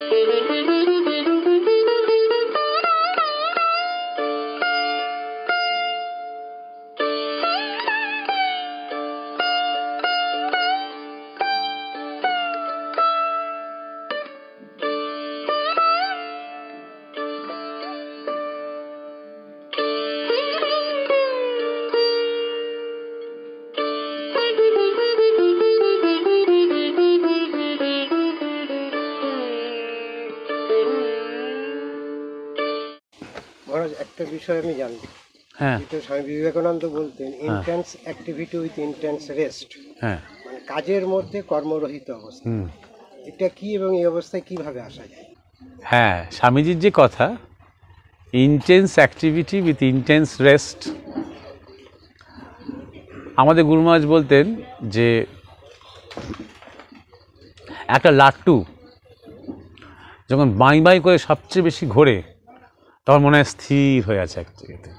Thank you. বিষয়ে আমি জানি হ্যাঁ স্বামী বিবেকানন্দ বলতেন intense activity with intense rest হ্যাঁ মানে কাজের মধ্যে কর্মরহিত অবস্থা এটা কি এবং এই অবস্থায় কিভাবে আসা যায় হ্যাঁ স্বামীজির যে কথা intense activity with intense rest আমাদের গুরুমাজ বলতেন যে একটা লাট্টু যখন বাঁই বাঁই করে সবচেয়ে বেশি ঘোরে তোমার মনে হয় স্থির হয়ে আছে এক জায়গাতে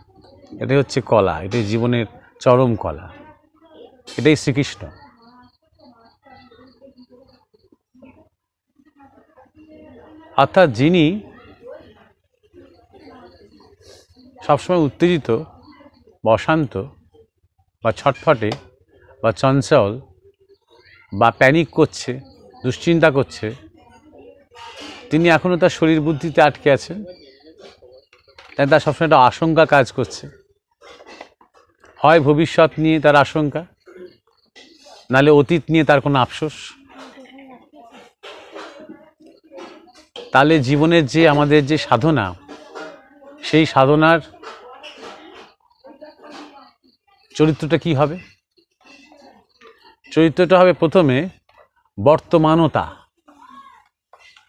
এটাই হচ্ছে কলা এটাই জীবনের চরম কলা এটাই শ্রীকৃষ্ণ অর্থাৎ যিনি সবসময় উত্তেজিত বা অশান্ত বা ছটফটে বা চঞ্চল বা প্যানিক করছে দুশ্চিন্তা করছে তিনি এখনও তার শরীর বুদ্ধিতে আটকে আছেন তাই তার সবসময় একটা আশঙ্কা কাজ করছে হয় ভবিষ্যৎ নিয়ে তার আশঙ্কা নালে অতীত নিয়ে তার কোনো আফসোস তাহলে জীবনের যে আমাদের যে সাধনা সেই সাধনার চরিত্রটা কি হবে চরিত্রটা হবে প্রথমে বর্তমানতা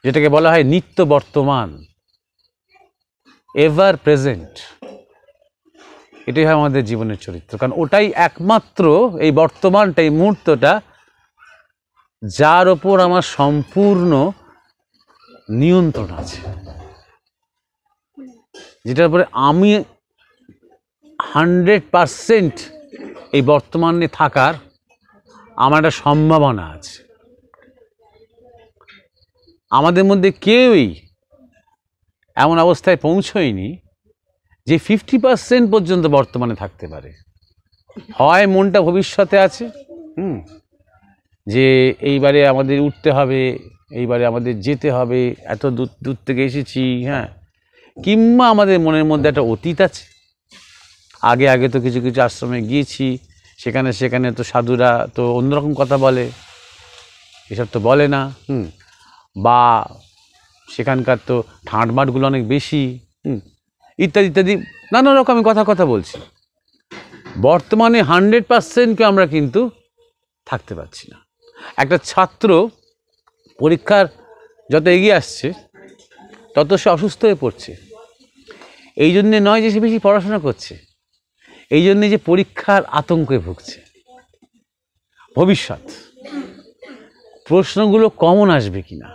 যেটাকে বলা হয় নিত্য বর্তমান এভার প্রেজেন্ট এটাই হয় আমাদের জীবনের চরিত্র কারণ ওটাই একমাত্র এই বর্তমানটা এই মুহূর্তটা যার ওপর আমার সম্পূর্ণ নিয়ন্ত্রণ আছে যেটার উপরে আমি হান্ড্রেড পারসেন্ট এই বর্তমানে থাকার আমার একটা সম্ভাবনা আছে আমাদের মধ্যে কেউই এমন অবস্থায় পৌঁছয়নি যে ফিফটি পার্সেন্ট পর্যন্ত বর্তমানে থাকতে পারে হয় মনটা ভবিষ্যতে আছে হুম যে এইবারে আমাদের উঠতে হবে এইবারে আমাদের যেতে হবে এত দূর দূর থেকে এসেছি হ্যাঁ কিংবা আমাদের মনের মধ্যে একটা অতীত আছে আগে আগে তো কিছু কিছু আশ্রমে গিয়েছি সেখানে সেখানে তো সাধুরা তো অন্যরকম কথা বলে এসব তো বলে না হুম বা সেখানকার তো ঠাঁটমাটগুলো অনেক বেশি ইত্যাদি ইত্যাদি নানা রকমের কথা কথা বলছি বর্তমানে হান্ড্রেড পার্সেন্টকে আমরা কিন্তু থাকতে পারছি না একটা ছাত্র পরীক্ষার যত এগিয়ে আসছে তত সে অসুস্থ হয়ে পড়ছে এই জন্যে নয় যে সে বেশি পড়াশোনা করছে এই জন্যে যে পরীক্ষার আতঙ্কে ভুগছে ভবিষ্যৎ প্রশ্নগুলো কমন আসবে কি না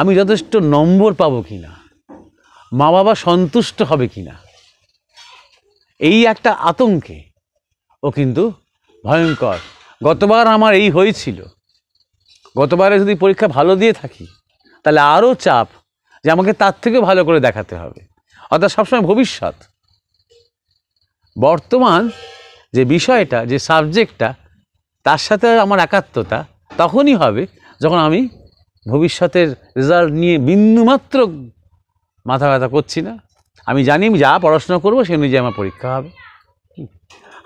আমি যথেষ্ট নম্বর পাবো কি না মা বাবা সন্তুষ্ট হবে কি না এই একটা আতঙ্কে ও কিন্তু ভয়ঙ্কর গতবার আমার এই হয়েছিল গতবারে যদি পরীক্ষা ভালো দিয়ে থাকি তাহলে আরও চাপ যে আমাকে তার থেকে ভালো করে দেখাতে হবে অর্থাৎ সবসময় ভবিষ্যৎ বর্তমান যে বিষয়টা যে সাবজেক্টটা তার সাথে আমার একাত্মতা তখনই হবে যখন আমি ভবিষ্যতের রেজাল্ট নিয়ে বিন্দুমাত্র মাথা ব্যথা করছি না আমি জানি আমি যা পড়াশোনা করবো সে অনুযায়ী আমার পরীক্ষা হবে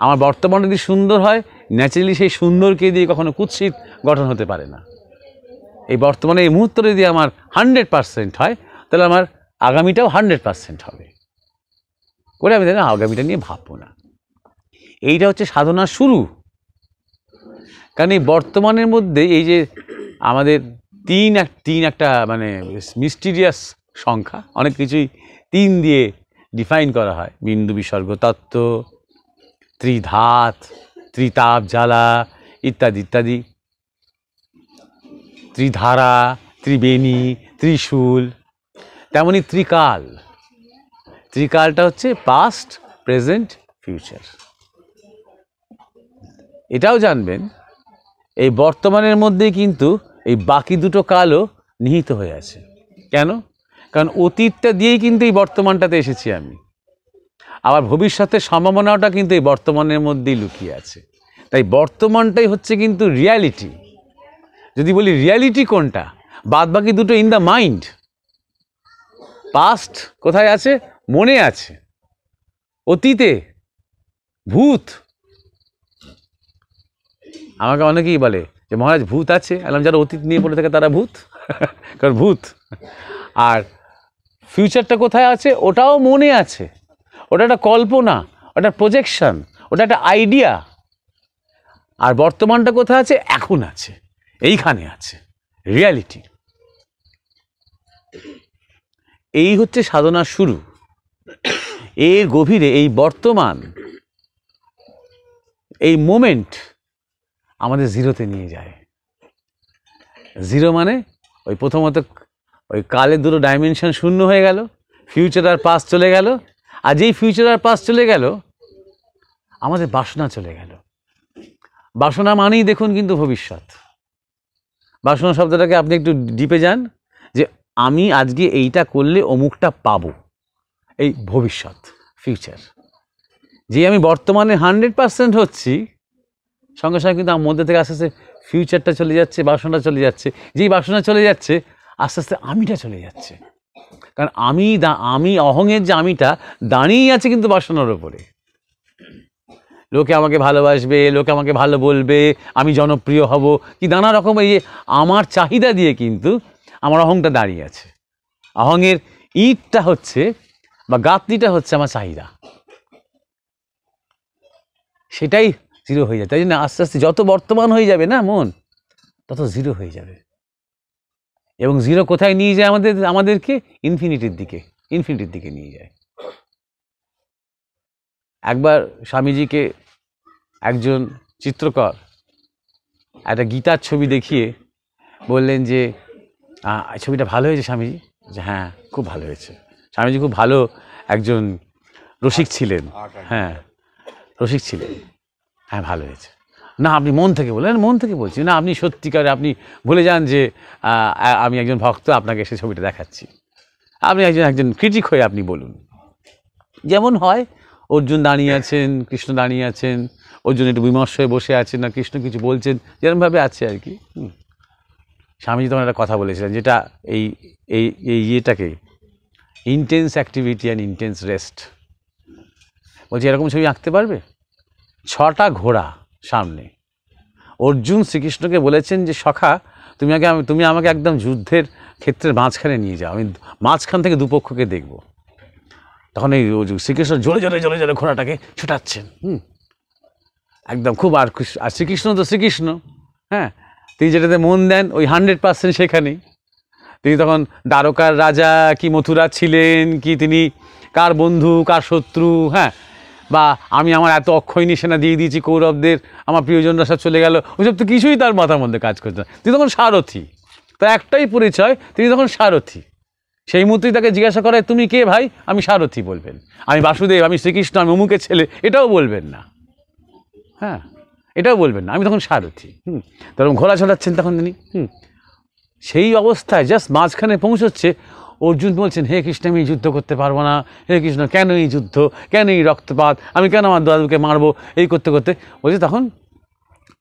আমার বর্তমান যদি সুন্দর হয় ন্যাচারালি সেই সুন্দরকে দিয়ে কখনো কুৎসিত গঠন হতে পারে না এই বর্তমানে এই মুহূর্তটা যদি আমার হান্ড্রেড পারসেন্ট হয় তাহলে আমার আগামীটাও হান্ড্রেড পারসেন্ট হবে করে আমি তাহলে আগামীটা নিয়ে ভাববো না এইটা হচ্ছে সাধনা শুরু কারণ এই বর্তমানের মধ্যে এই যে আমাদের তিন এক তিন একটা মানে মিস্টিরিয়াস সংখ্যা অনেক কিছুই তিন দিয়ে ডিফাইন করা হয় বিন্দু বিসর্গ তত্ত্ব ত্রিধাত ত্রিতাপ জ্বালা ইত্যাদি ইত্যাদি ত্রিধারা ত্রিবেণী ত্রিশূল তেমনই ত্রিকাল ত্রিকালটা হচ্ছে পাস্ট প্রেজেন্ট ফিউচার এটাও জানবেন এই বর্তমানের মধ্যে কিন্তু এই বাকি দুটো কালও নিহিত হয়ে আছে কেন কারণ অতীতটা দিয়েই কিন্তু এই বর্তমানটাতে এসেছি আমি আবার ভবিষ্যতের সম্ভাবনাটা কিন্তু এই বর্তমানের মধ্যেই লুকিয়ে আছে তাই বর্তমানটাই হচ্ছে কিন্তু রিয়ালিটি যদি বলি রিয়ালিটি কোনটা বাদ বাকি দুটো ইন দ্য মাইন্ড পাস্ট কোথায় আছে মনে আছে অতীতে ভূত আমাকে অনেকেই বলে যে মহারাজ ভূত আছে আলাম যারা অতীত নিয়ে পড়ে থাকে তারা ভূত কারণ ভূত আর ফিউচারটা কোথায় আছে ওটাও মনে আছে ওটা একটা কল্পনা ওটা প্রজেকশন ওটা একটা আইডিয়া আর বর্তমানটা কোথায় আছে এখন আছে এইখানে আছে রিয়ালিটি এই হচ্ছে সাধনা শুরু এর গভীরে এই বর্তমান এই মোমেন্ট আমাদের জিরোতে নিয়ে যায় জিরো মানে ওই প্রথমত ওই কালের দুটো ডাইমেনশন শূন্য হয়ে গেল ফিউচার আর পাস চলে গেল আর যেই ফিউচার আর পাস চলে গেল আমাদের বাসনা চলে গেল বাসনা মানেই দেখুন কিন্তু ভবিষ্যৎ বাসনা শব্দটাকে আপনি একটু ডিপে যান যে আমি আজকে এইটা করলে অমুকটা পাবো এই ভবিষ্যৎ ফিউচার যে আমি বর্তমানে হান্ড্রেড পারসেন্ট হচ্ছি সঙ্গে সঙ্গে কিন্তু আমার মধ্যে থেকে আস্তে আস্তে ফিউচারটা চলে যাচ্ছে বাসনটা চলে যাচ্ছে যেই বাসনা চলে যাচ্ছে আস্তে আস্তে আমিটা চলে যাচ্ছে কারণ আমি দা আমি অহংয়ের যে আমিটা দাঁড়িয়েই আছে কিন্তু বাসনার ওপরে লোকে আমাকে ভালোবাসবে লোকে আমাকে ভালো বলবে আমি জনপ্রিয় হব কি নানা রকম এই যে আমার চাহিদা দিয়ে কিন্তু আমার অহংটা দাঁড়িয়ে আছে অহংয়ের ইটটা হচ্ছে বা গাঁতনিটা হচ্ছে আমার চাহিদা সেটাই জিরো হয়ে যাবে তাই জন্য আস্তে আস্তে যত বর্তমান হয়ে যাবে না মন তত জিরো হয়ে যাবে এবং জিরো কোথায় নিয়ে যায় আমাদের আমাদেরকে ইনফিনিটির দিকে ইনফিনিটির দিকে নিয়ে যায় একবার স্বামীজিকে একজন চিত্রকর একটা গীতার ছবি দেখিয়ে বললেন যে ছবিটা ভালো হয়েছে স্বামীজি যে হ্যাঁ খুব ভালো হয়েছে স্বামীজি খুব ভালো একজন রসিক ছিলেন হ্যাঁ রসিক ছিলেন হ্যাঁ ভালো হয়েছে না আপনি মন থেকে বলেন মন থেকে বলছি না আপনি সত্যিকারে আপনি বলে যান যে আমি একজন ভক্ত আপনাকে এসে ছবিটা দেখাচ্ছি আপনি একজন একজন ক্রিটিক হয়ে আপনি বলুন যেমন হয় অর্জুন দাঁড়িয়ে আছেন কৃষ্ণ দাঁড়িয়ে আছেন অর্জুন একটু বিমর্ষ হয়ে বসে আছেন না কৃষ্ণ কিছু বলছেন যেরমভাবে আছে আর কি স্বামীজি তোমার একটা কথা বলেছিলেন যেটা এই এই এই ইয়েটাকে intense activity and intense rest বলছি এরকম ছবি আঁকতে পারবে ছটা ঘোড়া সামনে অর্জুন শ্রীকৃষ্ণকে বলেছেন যে সখা তুমি আগে আমি তুমি আমাকে একদম যুদ্ধের ক্ষেত্রের মাঝখানে নিয়ে যাও আমি মাঝখান থেকে দুপক্ষকে দেখব তখন এই শ্রীকৃষ্ণ জোরে জোরে জোরে জোরে ঘোড়াটাকে ছোটাচ্ছেন হুম একদম খুব আর খুশি আর শ্রীকৃষ্ণ তো শ্রীকৃষ্ণ হ্যাঁ তিনি যেটাতে মন দেন ওই হান্ড্রেড পার্সেন্ট সেখানেই তিনি তখন দ্বারকার রাজা কি মথুরা ছিলেন কি তিনি কার বন্ধু কার শত্রু হ্যাঁ বা আমি আমার এত অক্ষয় সেনা দিয়ে দিয়েছি কৌরবদের আমার প্রিয়জনরা সব চলে গেল ওইসব তো কিছুই তার মাথার মধ্যে কাজ করতে না তিনি তখন সারথী তার একটাই পরিচয় তিনি তখন সারথী সেই মুহূর্তেই তাকে জিজ্ঞাসা করে তুমি কে ভাই আমি সারথী বলবেন আমি বাসুদেব আমি শ্রীকৃষ্ণ আমি অমুকের ছেলে এটাও বলবেন না হ্যাঁ এটাও বলবেন না আমি তখন সারথী হুম তখন ঘোড়া ছড়াচ্ছেন তখন তিনি হুম সেই অবস্থায় জাস্ট মাঝখানে পৌঁছচ্ছে অর্জুন বলছেন হে কৃষ্ণ আমি যুদ্ধ করতে পারবো না হে কৃষ্ণ কেন এই যুদ্ধ কেন এই রক্তপাত আমি কেন আমার দাদুকে মারবো এই করতে করতে বলছে তখন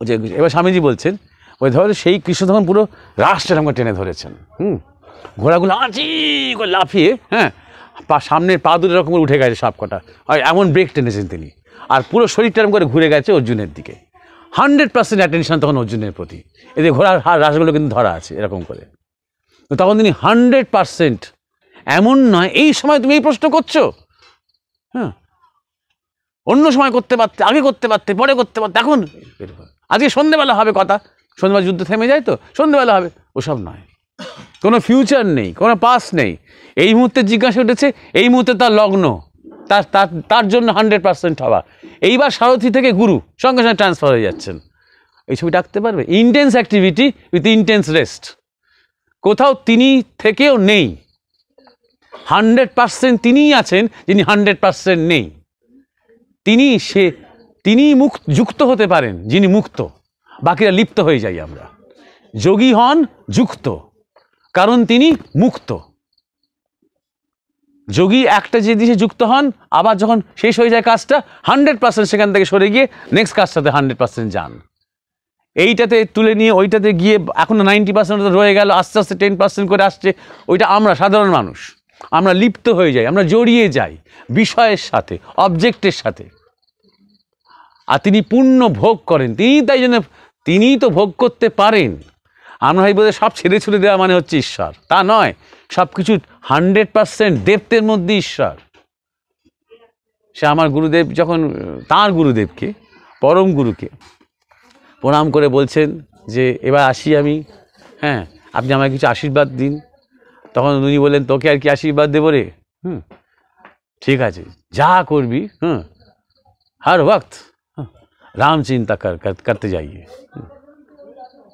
ওই যে এবার স্বামীজি বলছেন ওই ধরো সেই কৃষ্ণ তখন পুরো রাষ্ট্রের আমাকে টেনে ধরেছেন হুম ঘোড়াগুলো আঁচি করে লাফিয়ে হ্যাঁ পা সামনের পা দুটো রকম উঠে গেছে সাপ কটা আর এমন ব্রেক টেনেছেন তিনি আর পুরো শরীরটা এরকম করে ঘুরে গেছে অর্জুনের দিকে হান্ড্রেড পার্সেন্ট অ্যাটেনশন তখন অর্জুনের প্রতি এদের ঘোড়ার হার রাসগুলো কিন্তু ধরা আছে এরকম করে তো তখন তিনি হান্ড্রেড পারসেন্ট এমন নয় এই সময় তুমি এই প্রশ্ন করছো হ্যাঁ অন্য সময় করতে পারতে আগে করতে পারতে পরে করতে পারতে এখন আজকে সন্ধেবেলা হবে কথা সন্ধ্যেবেলা যুদ্ধ থেমে যায় তো সন্ধেবেলা হবে ওসব নয় কোনো ফিউচার নেই কোনো পাস নেই এই মুহূর্তে জিজ্ঞাসা উঠেছে এই মুহূর্তে তার লগ্ন তার তার তার জন্য হান্ড্রেড পার্সেন্ট হওয়া এইবার সারথি থেকে গুরু সঙ্গে সঙ্গে ট্রান্সফার হয়ে যাচ্ছেন এই ছবি ডাকতে পারবে intense activity with intense rest কোথাও তিনি থেকেও নেই হান্ড্রেড পার্সেন্ট তিনিই আছেন যিনি হান্ড্রেড পার্সেন্ট নেই তিনি সে তিনি মুখ যুক্ত হতে পারেন যিনি মুক্ত বাকিরা লিপ্ত হয়ে যাই আমরা যোগী হন যুক্ত কারণ তিনি মুক্ত যোগী একটা জিনিসে যুক্ত হন আবার যখন শেষ হয়ে যায় কাজটা হান্ড্রেড পার্সেন্ট সেখান থেকে সরে গিয়ে নেক্সট কাজটাতে হান্ড্রেড পার্সেন্ট যান এইটাতে তুলে নিয়ে ওইটাতে গিয়ে এখন নাইনটি পার্সেন্ট রয়ে গেল আস্তে আস্তে টেন পার্সেন্ট করে আসছে ওইটা আমরা সাধারণ মানুষ আমরা লিপ্ত হয়ে যাই আমরা জড়িয়ে যাই বিষয়ের সাথে অবজেক্টের সাথে আর তিনি পূর্ণ ভোগ করেন তিনি তাই জন্য তিনিই তো ভোগ করতে পারেন আমরা ভাই বোধহয় সব ছেড়ে ছুড়ে দেওয়া মানে হচ্ছে ঈশ্বর তা নয় সব কিছু হান্ড্রেড পার্সেন্ট দেবতের মধ্যে ঈশ্বর সে আমার গুরুদেব যখন তার গুরুদেবকে পরম গুরুকে প্রণাম করে বলছেন যে এবার আসি আমি হ্যাঁ আপনি আমাকে কিছু আশীর্বাদ দিন তখন উনি বললেন তোকে আর কি আশীর্বাদ দেবো রে হুম ঠিক আছে যা করবি হুম হার ওক্ত রাম চিন্তা করতে যাইয়ে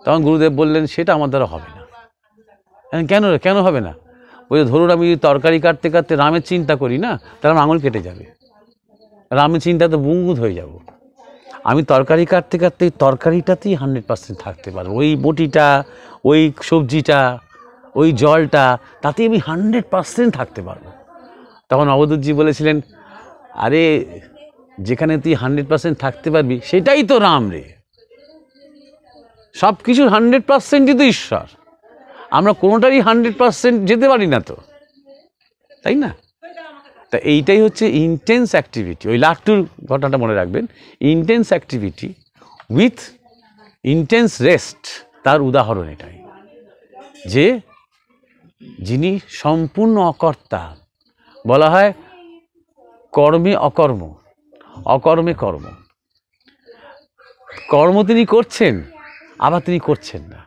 তখন গুরুদেব বললেন সেটা আমার দ্বারা হবে না হ্যাঁ, কেন কেন হবে না বলে ধরুন আমি তরকারি কাটতে কাটতে রামের চিন্তা করি না তাহলে আঙুল কেটে যাবে রামের চিন্তা তো বুঙ্গুদ হয়ে যাবো আমি তরকারি কাটতে কাটতে তরকারিটাতেই হান্ড্রেড পার্সেন্ট থাকতে পারবো ওই বটিটা ওই সবজিটা ওই জলটা তাতে আমি হান্ড্রেড পার্সেন্ট থাকতে পারবো তখন অবদূতজি বলেছিলেন আরে যেখানে তুই হান্ড্রেড পার্সেন্ট থাকতে পারবি সেটাই তো রাম রে সব কিছুর হান্ড্রেড পার্সেন্টই তো ঈশ্বর আমরা কোনোটারই হান্ড্রেড পার্সেন্ট যেতে পারি না তো তাই না তা এইটাই হচ্ছে ইন্টেন্স অ্যাক্টিভিটি ওই লাট্টুর ঘটনাটা মনে রাখবেন intense activity with intense rest তার উদাহরণ এটাই যে যিনি সম্পূর্ণ অকর্তা বলা হয় কর্মে অকর্ম অকর্মে কর্ম কর্ম তিনি করছেন আবার তিনি করছেন না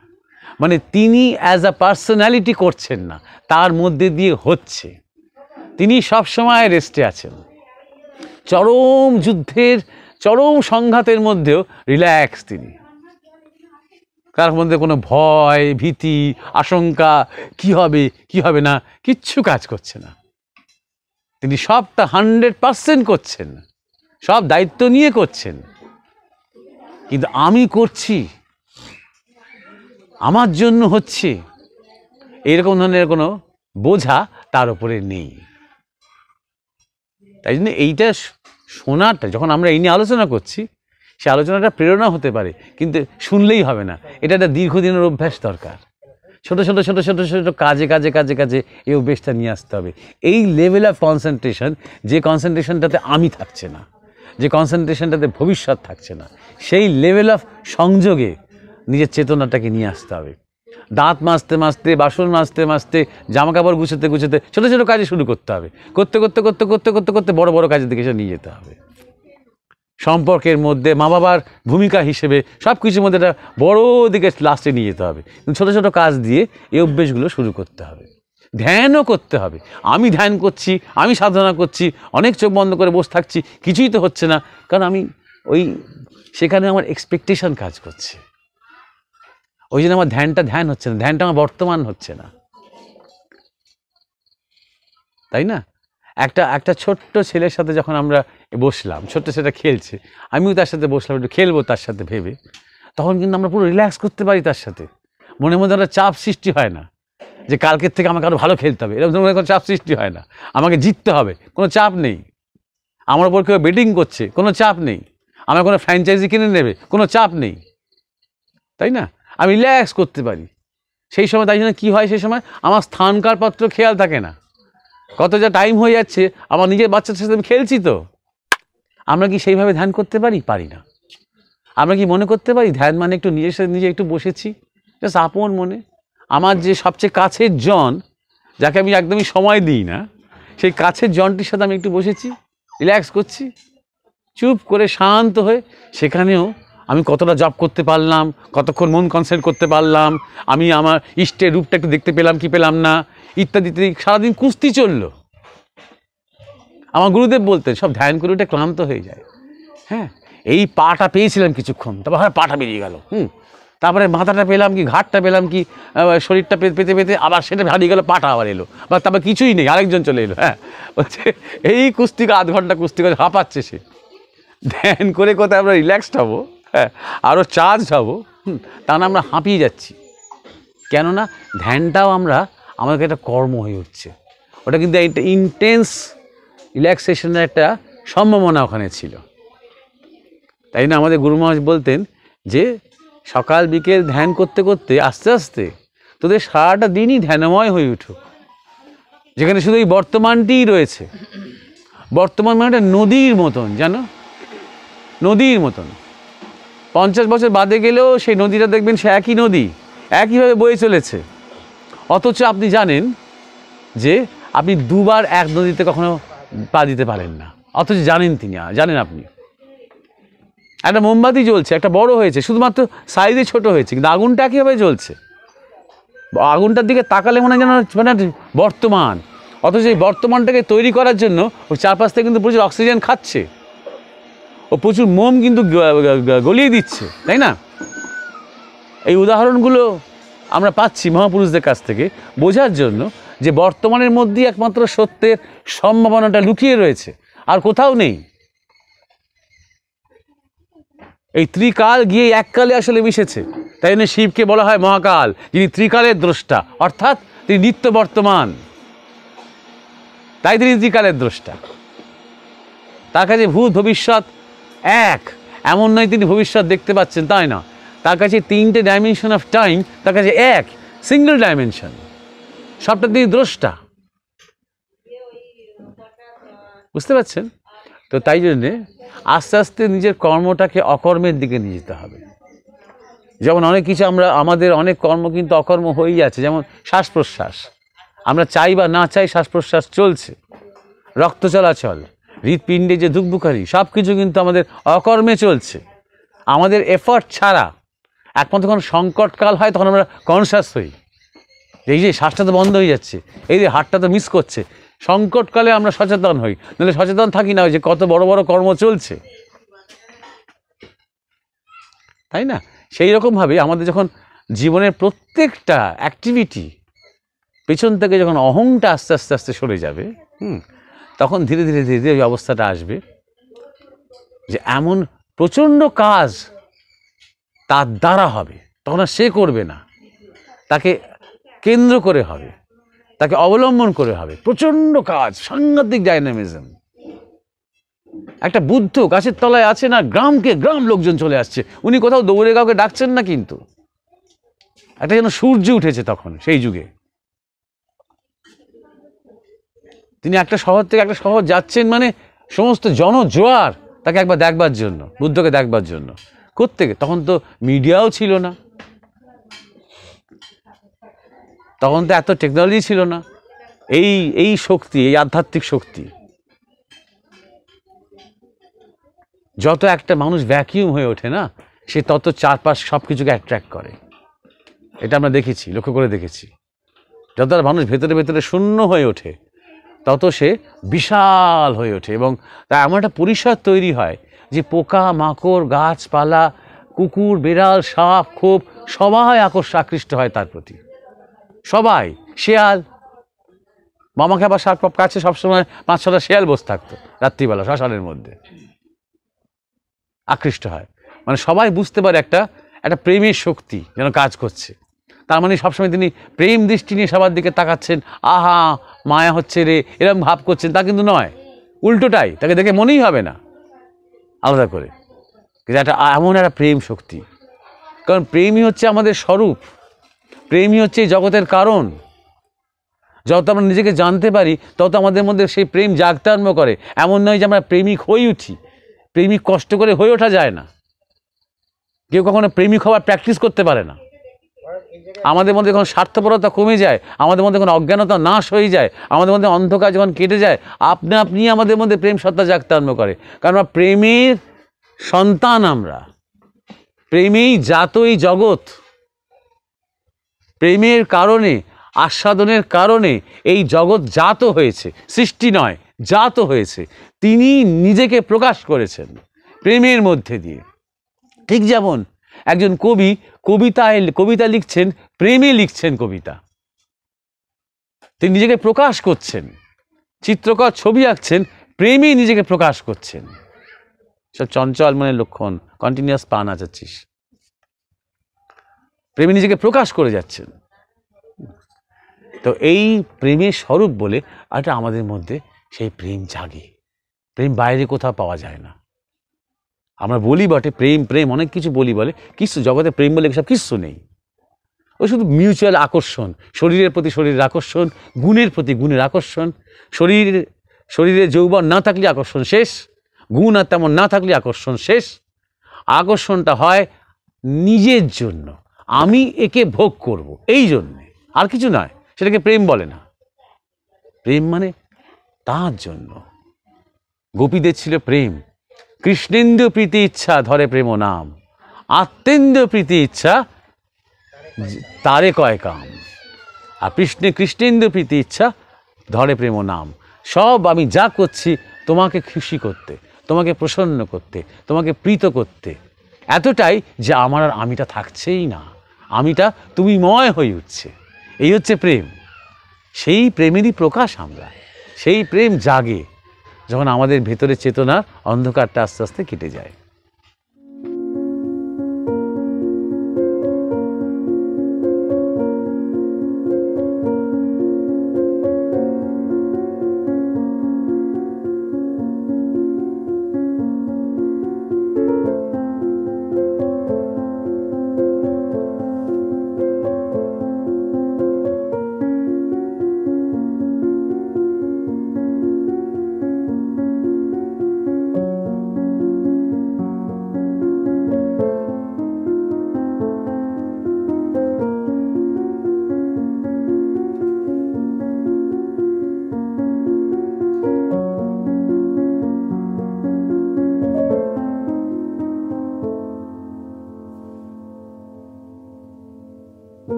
মানে তিনি অ্যাজ আ পার্সোনালিটি করছেন না তার মধ্যে দিয়ে হচ্ছে তিনি সবসময় রেস্টে আছেন চরম যুদ্ধের চরম সংঘাতের মধ্যেও রিল্যাক্স তিনি কার মধ্যে কোনো ভয় ভীতি আশঙ্কা কি হবে কি হবে না কিচ্ছু কাজ করছে না তিনি সবটা হান্ড্রেড পারসেন্ট করছেন সব দায়িত্ব নিয়ে করছেন কিন্তু আমি করছি আমার জন্য হচ্ছে এরকম ধরনের কোনো বোঝা তার উপরে নেই তাই জন্য এইটা শোনাটা যখন আমরা এই নিয়ে আলোচনা করছি সে আলোচনাটা প্রেরণা হতে পারে কিন্তু শুনলেই হবে না এটা একটা দীর্ঘদিনের অভ্যাস দরকার ছোট ছোট ছোট ছোট ছোট কাজে কাজে কাজে কাজে এই অভ্যেসটা নিয়ে আসতে হবে এই লেভেল অফ কনসেন্ট্রেশন যে কনসেন্ট্রেশনটাতে আমি থাকছে না যে কনসেন্ট্রেশনটাতে ভবিষ্যৎ থাকছে না সেই লেভেল অফ সংযোগে নিজের চেতনাটাকে নিয়ে আসতে হবে দাঁত মাজতে মাজতে বাসন মাজতে মাজতে জামা কাপড় গুছাতে গুছাতে ছোটো ছোটো কাজে শুরু করতে হবে করতে করতে করতে করতে করতে করতে বড় বড় কাজের দিকে সে নিয়ে যেতে হবে সম্পর্কের মধ্যে মা বাবার ভূমিকা হিসেবে সব কিছুর মধ্যে একটা বড়ো দিকে লাস্টে নিয়ে যেতে হবে ছোটো ছোটো কাজ দিয়ে এই অভ্যেসগুলো শুরু করতে হবে ধ্যানও করতে হবে আমি ধ্যান করছি আমি সাধনা করছি অনেক চোখ বন্ধ করে বসে থাকছি কিছুই তো হচ্ছে না কারণ আমি ওই সেখানে আমার এক্সপেকটেশান কাজ করছে ওই জন্য আমার ধ্যানটা ধ্যান হচ্ছে না ধ্যানটা আমার বর্তমান হচ্ছে না তাই না একটা একটা ছোট্ট ছেলের সাথে যখন আমরা বসলাম ছোট্ট সেটা খেলছে আমিও তার সাথে বসলাম একটু খেলবো তার সাথে ভেবে তখন কিন্তু আমরা পুরো রিল্যাক্স করতে পারি তার সাথে মনের মধ্যে আমরা চাপ সৃষ্টি হয় না যে কালকের থেকে আমাকে আরও ভালো খেলতে হবে এরকম কোনো চাপ সৃষ্টি হয় না আমাকে জিততে হবে কোনো চাপ নেই আমার ওপর কেউ বেটিং করছে কোনো চাপ নেই আমার কোনো ফ্র্যাঞ্চাইজি কিনে নেবে কোনো চাপ নেই তাই না আমি রিল্যাক্স করতে পারি সেই সময় তাই জন্য কী হয় সেই সময় আমার স্থানকার পত্র খেয়াল থাকে না কত যা টাইম হয়ে যাচ্ছে আমার নিজের বাচ্চার সাথে আমি খেলছি তো আমরা কি সেইভাবে ধ্যান করতে পারি পারি না আমরা কি মনে করতে পারি ধ্যান মানে একটু নিজের সাথে নিজে একটু বসেছি জাস্ট আপন মনে আমার যে সবচেয়ে কাছের জন যাকে আমি একদমই সময় দিই না সেই কাছের জনটির সাথে আমি একটু বসেছি রিল্যাক্স করছি চুপ করে শান্ত হয়ে সেখানেও আমি কতটা জব করতে পারলাম কতক্ষণ মন কনসেন্ট করতে পারলাম আমি আমার ইষ্টের রূপটা একটু দেখতে পেলাম কি পেলাম না ইত্যাদি ইত্যাদি সারাদিন কুস্তি চললো আমার গুরুদেব বলতেন সব ধ্যান করে ওটা ক্লান্ত হয়ে যায় হ্যাঁ এই পাটা পেয়েছিলাম কিছুক্ষণ তারপর হ্যাঁ পাটা বেরিয়ে গেল হুম তারপরে মাথাটা পেলাম কি ঘাটটা পেলাম কি শরীরটা পেতে পেতে আবার সেটা হারিয়ে গেল পাটা আবার এলো বা তারপর কিছুই নেই আরেকজন চলে এলো হ্যাঁ বলছে এই কুস্তি আধ ঘন্টা কুস্তি করে হাঁপাচ্ছে সে ধ্যান করে কোথায় আমরা রিল্যাক্সড হবো হ্যাঁ আরও চার্জ হব তা না আমরা হাঁপিয়ে যাচ্ছি কেননা ধ্যানটাও আমরা আমাদেরকে একটা কর্ম হয়ে উঠছে ওটা কিন্তু একটা ইন্টেন্স রিল্যাক্সেশনের একটা সম্ভাবনা ওখানে ছিল তাই না আমাদের গুরু মহাজ বলতেন যে সকাল বিকেল ধ্যান করতে করতে আস্তে আস্তে তোদের সারাটা দিনই ধ্যানময় হয়ে উঠুক যেখানে শুধু এই বর্তমানটিই রয়েছে বর্তমান মানে একটা নদীর মতন জানো নদীর মতন পঞ্চাশ বছর বাদে গেলেও সেই নদীটা দেখবেন সে একই নদী একইভাবে বয়ে চলেছে অথচ আপনি জানেন যে আপনি দুবার এক নদীতে কখনো পা দিতে পারেন না অথচ জানেন তিনি জানেন আপনি একটা মোমবাতি জ্বলছে একটা বড় হয়েছে শুধুমাত্র সাইজে ছোট হয়েছে কিন্তু আগুনটা একইভাবে জ্বলছে আগুনটার দিকে তাকালে মনে যেন মানে বর্তমান অথচ এই বর্তমানটাকে তৈরি করার জন্য ওই চারপাশ থেকে কিন্তু প্রচুর অক্সিজেন খাচ্ছে ও প্রচুর মোম কিন্তু গলিয়ে দিচ্ছে তাই না এই উদাহরণগুলো আমরা পাচ্ছি মহাপুরুষদের কাছ থেকে বোঝার জন্য যে বর্তমানের মধ্যেই একমাত্র সত্যের সম্ভাবনাটা লুকিয়ে রয়েছে আর কোথাও নেই এই ত্রিকাল গিয়ে এককালে আসলে মিশেছে তাই জন্য শিবকে বলা হয় মহাকাল যিনি ত্রিকালের দ্রষ্টা অর্থাৎ তিনি নিত্য বর্তমান তাই তিনি ত্রিকালের দ্রষ্টা তার কাছে ভূত ভবিষ্যৎ এক এমন নয় তিনি ভবিষ্যৎ দেখতে পাচ্ছেন তাই না তার কাছে তিনটে ডাইমেনশন অফ টাইম তার কাছে এক সিঙ্গেল ডাইমেনশন সবটা তিনি দ্রষ্টা বুঝতে পারছেন তো তাই জন্যে আস্তে আস্তে নিজের কর্মটাকে অকর্মের দিকে নিয়ে যেতে হবে যেমন অনেক কিছু আমরা আমাদের অনেক কর্ম কিন্তু অকর্ম হয়েই যাচ্ছে যেমন শ্বাস প্রশ্বাস আমরা চাই বা না চাই শ্বাস প্রশ্বাস চলছে রক্ত চলাচল হৃৎপিণ্ডে যে দুঃখবুকারি সব কিছু কিন্তু আমাদের অকর্মে চলছে আমাদের এফর্ট ছাড়া একমাত্র যখন সংকটকাল হয় তখন আমরা কনসাস হই এই যে শ্বাসটা তো বন্ধ হয়ে যাচ্ছে এই যে হাটটা তো মিস করছে সংকটকালে আমরা সচেতন হই নাহলে সচেতন থাকি না ওই যে কত বড় বড় কর্ম চলছে তাই না সেই রকমভাবে আমাদের যখন জীবনের প্রত্যেকটা অ্যাক্টিভিটি পেছন থেকে যখন অহংটা আস্তে আস্তে আস্তে সরে যাবে হুম তখন ধীরে ধীরে ধীরে ধীরে ওই অবস্থাটা আসবে যে এমন প্রচণ্ড কাজ তার দ্বারা হবে তখন আর সে করবে না তাকে কেন্দ্র করে হবে তাকে অবলম্বন করে হবে প্রচণ্ড কাজ সাংঘাতিক ডাইনামিজম একটা বুদ্ধ গাছের তলায় আছে না গ্রামকে গ্রাম লোকজন চলে আসছে উনি কোথাও দৌড়ে কাউকে ডাকছেন না কিন্তু একটা যেন সূর্য উঠেছে তখন সেই যুগে তিনি একটা শহর থেকে একটা শহর যাচ্ছেন মানে সমস্ত জনজোয়ার তাকে একবার দেখবার জন্য বুদ্ধকে দেখবার জন্য কোত্থেকে তখন তো মিডিয়াও ছিল না তখন তো এত টেকনোলজি ছিল না এই এই শক্তি এই আধ্যাত্মিক শক্তি যত একটা মানুষ ভ্যাকিউম হয়ে ওঠে না সে তত চারপাশ সব কিছুকে অ্যাট্রাক্ট করে এটা আমরা দেখেছি লক্ষ্য করে দেখেছি যত মানুষ ভেতরে ভেতরে শূন্য হয়ে ওঠে তত সে বিশাল হয়ে ওঠে এবং তা এমন একটা পরিসর তৈরি হয় যে পোকা মাকড় গাছপালা কুকুর বেড়াল সাপ খোপ সবাই আকর্ষ আকৃষ্ট হয় তার প্রতি সবাই শেয়াল মামাকে আবার সাপ কাছে সবসময় পাঁচ ছটা শেয়াল বসে থাকতো রাত্রিবেলা শ্মশানের মধ্যে আকৃষ্ট হয় মানে সবাই বুঝতে পারে একটা একটা প্রেমের শক্তি যেন কাজ করছে তার মানে সবসময় তিনি প্রেম দৃষ্টি নিয়ে সবার দিকে তাকাচ্ছেন আহা মায়া হচ্ছে রে এরম ভাব করছেন তা কিন্তু নয় উল্টোটাই তাকে দেখে মনেই হবে না আলাদা করে একটা এমন একটা প্রেম শক্তি কারণ প্রেমই হচ্ছে আমাদের স্বরূপ প্রেমই হচ্ছে জগতের কারণ যত আমরা নিজেকে জানতে পারি তত আমাদের মধ্যে সেই প্রেম জাগতে আরম্ভ করে এমন নয় যে আমরা প্রেমিক হয়ে উঠি প্রেমিক কষ্ট করে হয়ে ওঠা যায় না কেউ কখনো প্রেমিক হওয়ার প্র্যাকটিস করতে পারে না আমাদের মধ্যে যখন স্বার্থপরতা কমে যায় আমাদের মধ্যে কোনো অজ্ঞানতা নাশ হয়ে যায় আমাদের মধ্যে অন্ধকার যখন কেটে যায় আপনি আপনি আমাদের মধ্যে প্রেম সত্তা জাগতে আরম্ভ করে কারণ আমরা প্রেমের সন্তান আমরা প্রেমেই জাতই জগৎ প্রেমের কারণে আস্বাদনের কারণে এই জগৎ জাত হয়েছে সৃষ্টি নয় জাত হয়েছে তিনি নিজেকে প্রকাশ করেছেন প্রেমের মধ্যে দিয়ে ঠিক যেমন একজন কবি কবিতায় কবিতা লিখছেন প্রেমে লিখছেন কবিতা তিনি নিজেকে প্রকাশ করছেন চিত্রকর ছবি আঁকছেন প্রেমেই নিজেকে প্রকাশ করছেন সব চঞ্চল মনের লক্ষণ কন্টিনিউয়াস পান আচাচ্ছিস প্রেমে নিজেকে প্রকাশ করে যাচ্ছেন তো এই প্রেমের স্বরূপ বলে একটা আমাদের মধ্যে সেই প্রেম জাগে প্রেম বাইরে কোথাও পাওয়া যায় না আমরা বলি বটে প্রেম প্রেম অনেক কিছু বলি বলে কিছু জগতে প্রেম বলে সব কিচ্ছু নেই ওই শুধু মিউচুয়াল আকর্ষণ শরীরের প্রতি শরীরের আকর্ষণ গুণের প্রতি গুণের আকর্ষণ শরীর শরীরে যৌবন না থাকলে আকর্ষণ শেষ গুণ আর তেমন না থাকলে আকর্ষণ শেষ আকর্ষণটা হয় নিজের জন্য আমি একে ভোগ করব এই জন্যে আর কিছু নয় সেটাকে প্রেম বলে না প্রেম মানে তার জন্য গোপীদের ছিল প্রেম কৃষ্ণেন্দু প্রীতি ইচ্ছা ধরে প্রেম নাম আত্মেন্দ্র প্রীতি ইচ্ছা তারে কয় কাম আর কৃষ্ণে কৃষ্ণেন্দু প্রীতি ইচ্ছা ধরে প্রেম নাম সব আমি যা করছি তোমাকে খুশি করতে তোমাকে প্রসন্ন করতে তোমাকে প্রীত করতে এতটাই যে আমার আর আমিটা থাকছেই না আমিটা তুমি ময় হয়ে উঠছে এই হচ্ছে প্রেম সেই প্রেমেরই প্রকাশ আমরা সেই প্রেম জাগে যখন আমাদের ভেতরে চেতনার অন্ধকারটা আস্তে আস্তে কেটে যায়